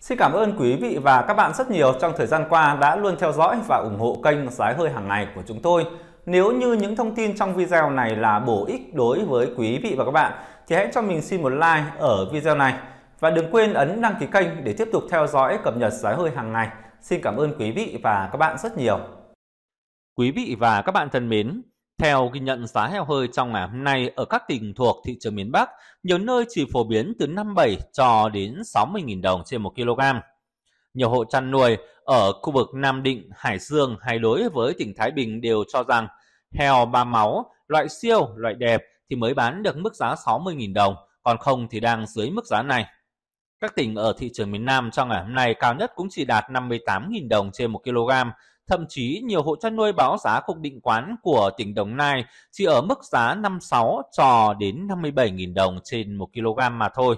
Xin cảm ơn quý vị và các bạn rất nhiều trong thời gian qua đã luôn theo dõi và ủng hộ kênh Giá hơi hàng ngày của chúng tôi. Nếu như những thông tin trong video này là bổ ích đối với quý vị và các bạn thì hãy cho mình xin một like ở video này và đừng quên ấn đăng ký kênh để tiếp tục theo dõi cập nhật giá hơi hàng ngày. Xin cảm ơn quý vị và các bạn rất nhiều. Quý vị và các bạn thân mến, theo ghi nhận giá heo hơi trong ngày hôm nay ở các tỉnh thuộc thị trường miền Bắc, nhiều nơi chỉ phổ biến từ 57 cho đến 60.000 đồng trên 1 kg. Nhiều hộ chăn nuôi ở khu vực Nam Định, Hải Dương hay đối với tỉnh Thái Bình đều cho rằng heo ba máu, loại siêu, loại đẹp thì mới bán được mức giá 60.000 đồng, còn không thì đang dưới mức giá này. Các tỉnh ở thị trường miền Nam trong ngày hôm nay cao nhất cũng chỉ đạt 58.000 đồng trên 1 kg, Thậm chí nhiều hộ chăn nuôi báo giá không định quán của tỉnh Đồng Nai chỉ ở mức giá 56 cho đến 57.000 đồng trên 1 kg mà thôi.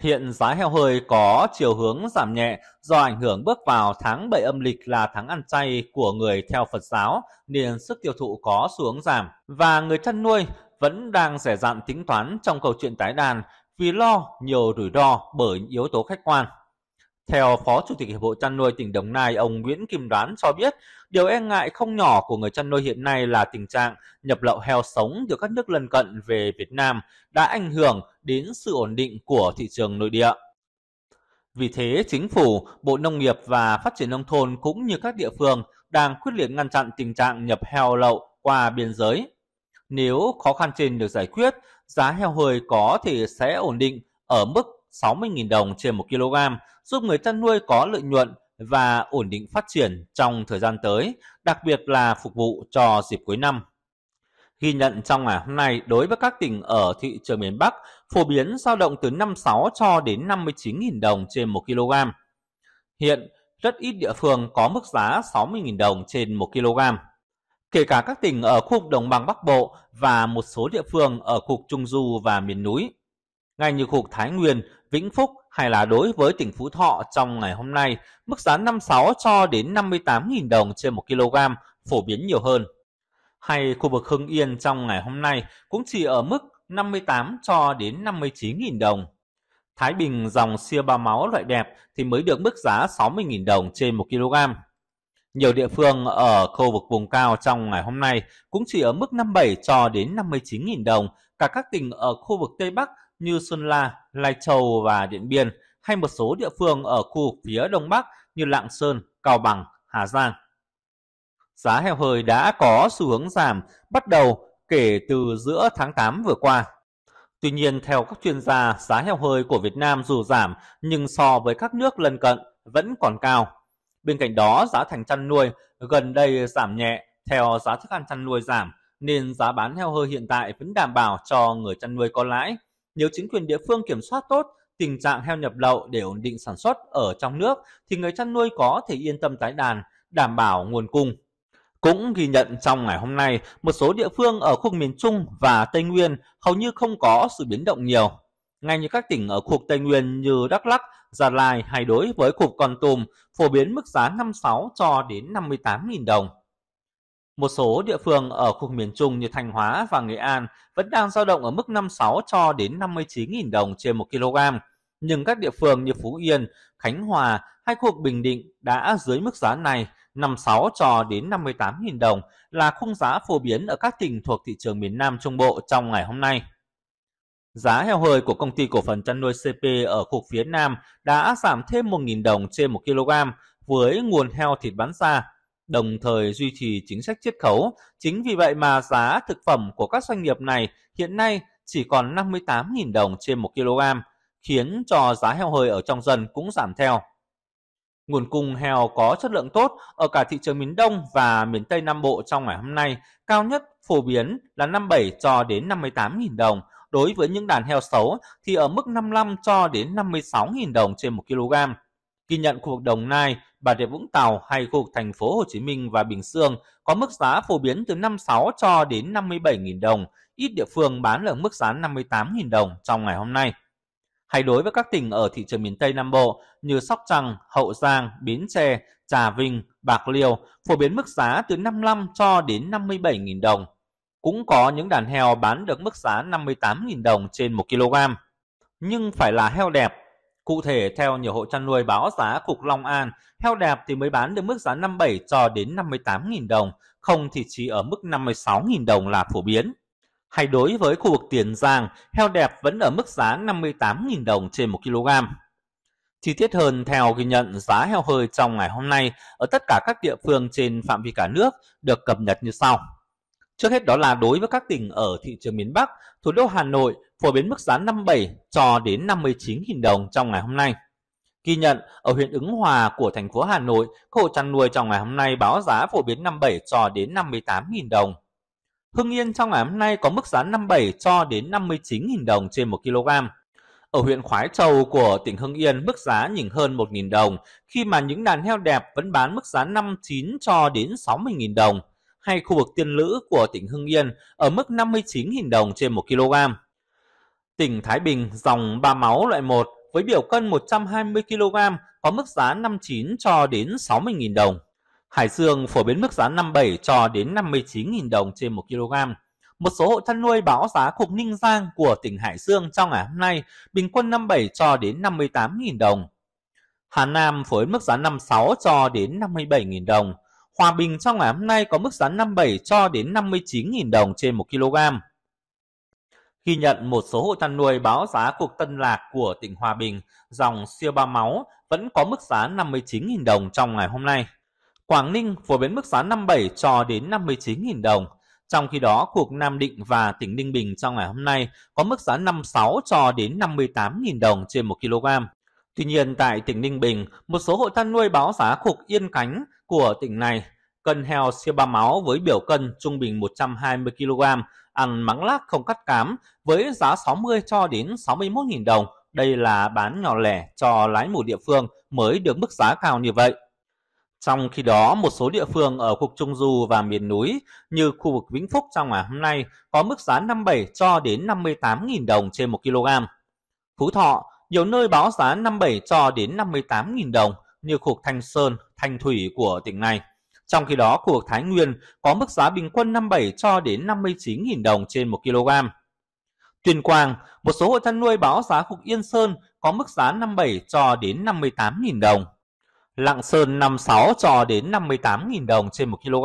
Hiện giá heo hơi có chiều hướng giảm nhẹ do ảnh hưởng bước vào tháng 7 âm lịch là tháng ăn chay của người theo Phật giáo nên sức tiêu thụ có xuống giảm và người chăn nuôi vẫn đang rẻ dạn tính toán trong câu chuyện tái đàn vì lo nhiều rủi ro bởi yếu tố khách quan. Theo Phó Chủ tịch Hiệp hội chăn nuôi tỉnh Đồng Nai, ông Nguyễn Kim Đoán cho biết, điều e ngại không nhỏ của người chăn nuôi hiện nay là tình trạng nhập lậu heo sống từ các nước lân cận về Việt Nam đã ảnh hưởng đến sự ổn định của thị trường nội địa. Vì thế, chính phủ, Bộ Nông nghiệp và Phát triển Nông thôn cũng như các địa phương đang quyết liệt ngăn chặn tình trạng nhập heo lậu qua biên giới. Nếu khó khăn trên được giải quyết, giá heo hơi có thể sẽ ổn định ở mức 60.000 đồng trên 1 kg, giúp người chăn nuôi có lợi nhuận và ổn định phát triển trong thời gian tới, đặc biệt là phục vụ cho dịp cuối năm. Ghi nhận trong ngày hôm nay đối với các tỉnh ở thị trường miền Bắc phổ biến dao động từ 56 cho đến 59.000 đồng trên 1 kg. Hiện rất ít địa phương có mức giá 60.000 đồng trên 1 kg. Kể cả các tỉnh ở khu vực đồng bằng Bắc Bộ và một số địa phương ở khu vực Trung Du và miền núi. Ngay như khu vực Thái Nguyên, Vĩnh Phúc hay là đối với tỉnh Phú Thọ trong ngày hôm nay, mức giá 56 cho đến 58.000 đồng trên 1 kg phổ biến nhiều hơn. Hay khu vực Hưng Yên trong ngày hôm nay cũng chỉ ở mức 58 cho đến 59.000 đồng. Thái Bình dòng sia ba máu loại đẹp thì mới được mức giá 60.000 đồng trên 1 kg. Nhiều địa phương ở khu vực vùng cao trong ngày hôm nay cũng chỉ ở mức 57 cho đến 59.000 đồng. Cả các tỉnh ở khu vực Tây Bắc như Sơn La, Lai Châu và Điện Biên hay một số địa phương ở khu phía Đông Bắc như Lạng Sơn, Cao Bằng, Hà Giang. Giá heo hơi đã có xu hướng giảm bắt đầu kể từ giữa tháng 8 vừa qua. Tuy nhiên, theo các chuyên gia, giá heo hơi của Việt Nam dù giảm nhưng so với các nước lân cận vẫn còn cao. Bên cạnh đó, giá thành chăn nuôi gần đây giảm nhẹ theo giá thức ăn chăn nuôi giảm, nên giá bán heo hơi hiện tại vẫn đảm bảo cho người chăn nuôi có lãi nếu chính quyền địa phương kiểm soát tốt tình trạng heo nhập lậu để ổn định sản xuất ở trong nước thì người chăn nuôi có thể yên tâm tái đàn, đảm bảo nguồn cung. Cũng ghi nhận trong ngày hôm nay, một số địa phương ở khu miền Trung và Tây Nguyên hầu như không có sự biến động nhiều. Ngay như các tỉnh ở khu Tây Nguyên như Đắk Lắk, Gia Lai hay đối với khu Con Tum phổ biến mức giá 56 cho đến 58.000 đồng. Một số địa phương ở khu miền Trung như Thanh Hóa và Nghệ An vẫn đang dao động ở mức 56 cho đến 59.000 đồng trên 1 kg. Nhưng các địa phương như Phú Yên, Khánh Hòa hay khu vực Bình Định đã dưới mức giá này 56 cho đến 58.000 đồng là khung giá phổ biến ở các tỉnh thuộc thị trường miền Nam Trung Bộ trong ngày hôm nay. Giá heo hơi của công ty cổ phần chăn nuôi CP ở khu phía Nam đã giảm thêm 1.000 đồng trên 1 kg với nguồn heo thịt bán ra đồng thời duy trì chính sách chiết khấu. Chính vì vậy mà giá thực phẩm của các doanh nghiệp này hiện nay chỉ còn 58.000 đồng trên 1 kg, khiến cho giá heo hơi ở trong dân cũng giảm theo. Nguồn cung heo có chất lượng tốt ở cả thị trường miền Đông và miền Tây Nam Bộ trong ngày hôm nay cao nhất phổ biến là 57 cho đến 58.000 đồng. Đối với những đàn heo xấu thì ở mức 55 cho đến 56.000 đồng trên 1 kg. Ghi nhận khu vực Đồng Nai, Bà Rịa Vũng Tàu hay khu vực thành phố Hồ Chí Minh và Bình Dương có mức giá phổ biến từ 56 cho đến 57.000 đồng, ít địa phương bán ở mức giá 58.000 đồng trong ngày hôm nay. Hay đối với các tỉnh ở thị trường miền Tây Nam Bộ như Sóc Trăng, Hậu Giang, Bến Tre, Trà Vinh, Bạc Liêu phổ biến mức giá từ 55 cho đến 57.000 đồng. Cũng có những đàn heo bán được mức giá 58.000 đồng trên 1 kg. Nhưng phải là heo đẹp Cụ thể, theo nhiều hộ chăn nuôi báo giá cục Long An, heo đẹp thì mới bán được mức giá 57 cho đến 58.000 đồng, không thì chỉ ở mức 56.000 đồng là phổ biến. Hay đối với khu vực Tiền Giang, heo đẹp vẫn ở mức giá 58.000 đồng trên 1 kg. Chi tiết hơn theo ghi nhận giá heo hơi trong ngày hôm nay ở tất cả các địa phương trên phạm vi cả nước được cập nhật như sau. Trước hết đó là đối với các tỉnh ở thị trường miền Bắc, thủ đô Hà Nội phổ biến mức giá 57 cho đến 59.000 đồng trong ngày hôm nay. Ghi nhận ở huyện Ứng Hòa của thành phố Hà Nội, các hộ chăn nuôi trong ngày hôm nay báo giá phổ biến 57 cho đến 58.000 đồng. Hưng Yên trong ngày hôm nay có mức giá 57 cho đến 59.000 đồng trên 1 kg. Ở huyện Khoái Châu của tỉnh Hưng Yên mức giá nhỉnh hơn 1.000 đồng khi mà những đàn heo đẹp vẫn bán mức giá 59 cho đến 60.000 đồng hay khu vực Tiên Lữ của tỉnh Hưng Yên ở mức 59.000 đồng trên 1 kg. Tỉnh Thái Bình dòng ba máu loại 1 với biểu cân 120 kg có mức giá 59 cho đến 60.000 đồng. Hải Dương phổ biến mức giá 57 cho đến 59.000 đồng trên 1 kg. Một số hộ chăn nuôi báo giá cục Ninh Giang của tỉnh Hải Dương trong ngày hôm nay bình quân 57 cho đến 58.000 đồng. Hà Nam phổ biến mức giá 56 cho đến 57.000 đồng. Hòa Bình trong ngày hôm nay có mức giá 57 cho đến 59.000 đồng trên 1 kg ghi nhận một số hộ chăn nuôi báo giá cuộc Tân Lạc của tỉnh Hòa Bình, dòng siêu ba máu vẫn có mức giá 59.000 đồng trong ngày hôm nay. Quảng Ninh phổ biến mức giá 57 cho đến 59.000 đồng. Trong khi đó, cuộc Nam Định và tỉnh Ninh Bình trong ngày hôm nay có mức giá 56 cho đến 58.000 đồng trên 1 kg. Tuy nhiên, tại tỉnh Ninh Bình, một số hộ chăn nuôi báo giá cục Yên Cánh của tỉnh này cân heo siêu ba máu với biểu cân trung bình 120 kg, ăn mắng lác không cắt cám với giá 60 cho đến 61.000 đồng. Đây là bán nhỏ lẻ cho lái mù địa phương mới được mức giá cao như vậy. Trong khi đó, một số địa phương ở khu vực Trung Du và miền núi như khu vực Vĩnh Phúc trong ngày hôm nay có mức giá 57 cho đến 58.000 đồng trên 1 kg. Phú Thọ, nhiều nơi báo giá 57 cho đến 58.000 đồng như khu vực Thanh Sơn, Thanh Thủy của tỉnh này. Trong khi đó, khu vực Thái Nguyên có mức giá bình quân 57 cho đến 59.000 đồng trên 1 kg. Tuyên Quang, một số hộ chăn nuôi báo giá khu vực Yên Sơn có mức giá 57 cho đến 58.000 đồng. Lạng Sơn 56 cho đến 58.000 đồng trên 1 kg.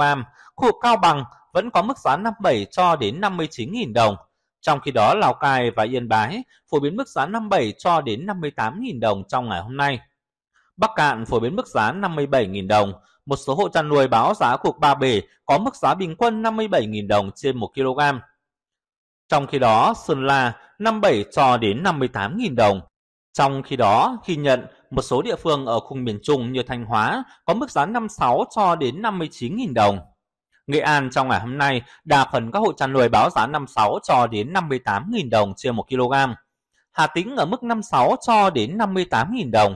Khu vực Cao Bằng vẫn có mức giá 57 cho đến 59.000 đồng. Trong khi đó, Lào Cai và Yên Bái phổ biến mức giá 57 cho đến 58.000 đồng trong ngày hôm nay. Bắc Cạn phổ biến mức giá 57.000 đồng, một số hộ chăn nuôi báo giá cuộc ba bể có mức giá bình quân 57.000 đồng trên 1 kg. Trong khi đó, Sơn La 57 cho đến 58.000 đồng. Trong khi đó, khi nhận, một số địa phương ở khu miền Trung như Thanh Hóa có mức giá 56 cho đến 59.000 đồng. Nghệ An trong ngày hôm nay, đa phần các hộ chăn nuôi báo giá 56 cho đến 58.000 đồng trên 1 kg. Hà Tĩnh ở mức 56 cho đến 58.000 đồng.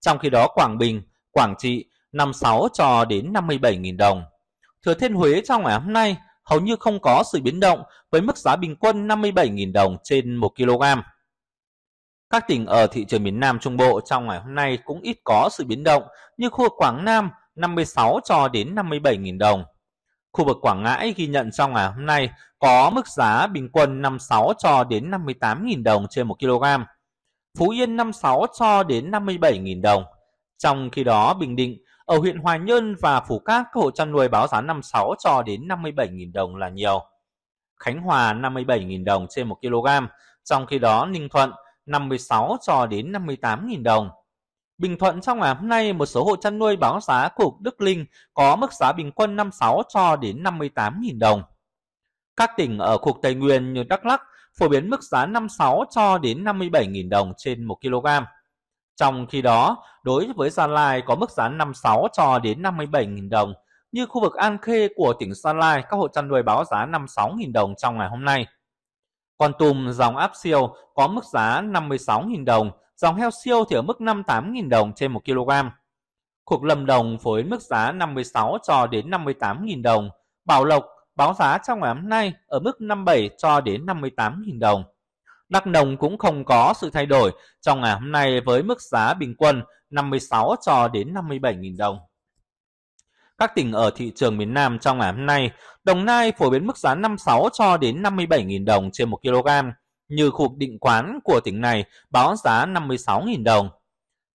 Trong khi đó Quảng Bình, Quảng Trị, 56 cho đến 57.000 đồng. Thừa Thiên Huế trong ngày hôm nay hầu như không có sự biến động với mức giá bình quân 57.000 đồng trên 1 kg. Các tỉnh ở thị trường miền Nam Trung Bộ trong ngày hôm nay cũng ít có sự biến động như khu vực Quảng Nam 56 cho đến 57.000 đồng. Khu vực Quảng Ngãi ghi nhận trong ngày hôm nay có mức giá bình quân 56 cho đến 58.000 đồng trên 1 kg. Phú Yên 56 cho đến 57.000 đồng. Trong khi đó Bình Định ở huyện Hoài Nhơn và Phủ Cát, các hộ chăn nuôi báo giá 56 cho đến 57.000 đồng là nhiều. Khánh Hòa 57.000 đồng trên 1 kg, trong khi đó Ninh Thuận 56 cho đến 58.000 đồng. Bình Thuận trong ngày hôm nay, một số hộ chăn nuôi báo giá cục Đức Linh có mức giá bình quân 56 cho đến 58.000 đồng. Các tỉnh ở khu Tây Nguyên như Đắk Lắk phổ biến mức giá 56 cho đến 57.000 đồng trên 1 kg. Trong khi đó, đối với Gia Lai có mức giá 56 cho đến 57.000 đồng. Như khu vực An Khê của tỉnh Gia Lai, các hộ chăn nuôi báo giá 56.000 đồng trong ngày hôm nay. con tùm dòng áp siêu có mức giá 56.000 đồng, dòng heo siêu thì ở mức 58.000 đồng trên 1 kg. Cuộc lầm Đồng với mức giá 56 cho đến 58.000 đồng. Bảo Lộc báo giá trong ngày hôm nay ở mức 57 cho đến 58.000 đồng. Đắk Nông cũng không có sự thay đổi trong ngày hôm nay với mức giá bình quân 56 cho đến 57.000 đồng. Các tỉnh ở thị trường miền Nam trong ngày hôm nay, Đồng Nai phổ biến mức giá 56 cho đến 57.000 đồng trên 1 kg, như khu vực định quán của tỉnh này báo giá 56.000 đồng.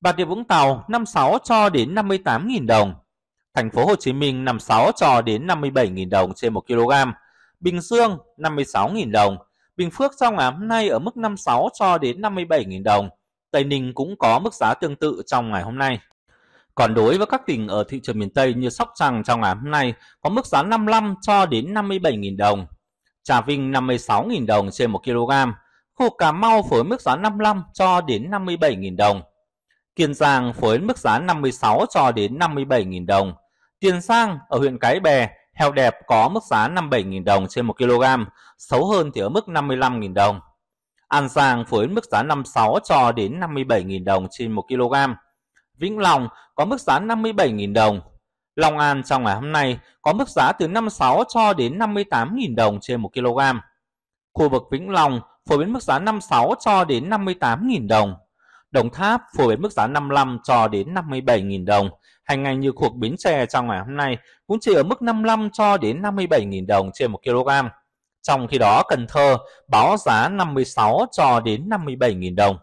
Bà Rịa Vũng Tàu 56 cho đến 58.000 đồng. Thành phố Hồ Chí Minh 56 cho đến 57.000 đồng trên 1 kg. Bình Dương 56.000 đồng. Bình Phước trong ngày hôm nay ở mức 56 cho đến 57.000 đồng. Tây Ninh cũng có mức giá tương tự trong ngày hôm nay. Còn đối với các tỉnh ở thị trường miền Tây như Sóc Trăng trong ngày hôm nay có mức giá 55 cho đến 57.000 đồng. Trà Vinh 56.000 đồng trên 1 kg. Khu Cà Mau phối mức giá 55 cho đến 57.000 đồng. Kiên Giang phối mức giá 56 cho đến 57.000 đồng. Tiền Giang ở huyện Cái Bè Heo đẹp có mức giá 57.000 đồng trên 1 kg, xấu hơn thì ở mức 55.000 đồng. An Giang với mức giá 56 cho đến 57.000 đồng trên 1 kg. Vĩnh Long có mức giá 57.000 đồng. Long An trong ngày hôm nay có mức giá từ 56 cho đến 58.000 đồng trên 1 kg. Khu vực Vĩnh Long phổ biến mức giá 56 cho đến 58.000 đồng. Đồng Tháp phổ biến mức giá 55 cho đến 57.000 đồng Hành hành như cuộc biến xe trong ngày hôm nay cũng chỉ ở mức 55 cho đến 57.000 đồng trên 1 kg. Trong khi đó Cần Thơ báo giá 56 cho đến 57.000 đồng.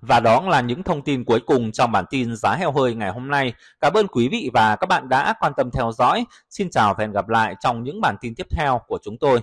Và đó là những thông tin cuối cùng trong bản tin giá heo hơi ngày hôm nay. Cảm ơn quý vị và các bạn đã quan tâm theo dõi. Xin chào và hẹn gặp lại trong những bản tin tiếp theo của chúng tôi.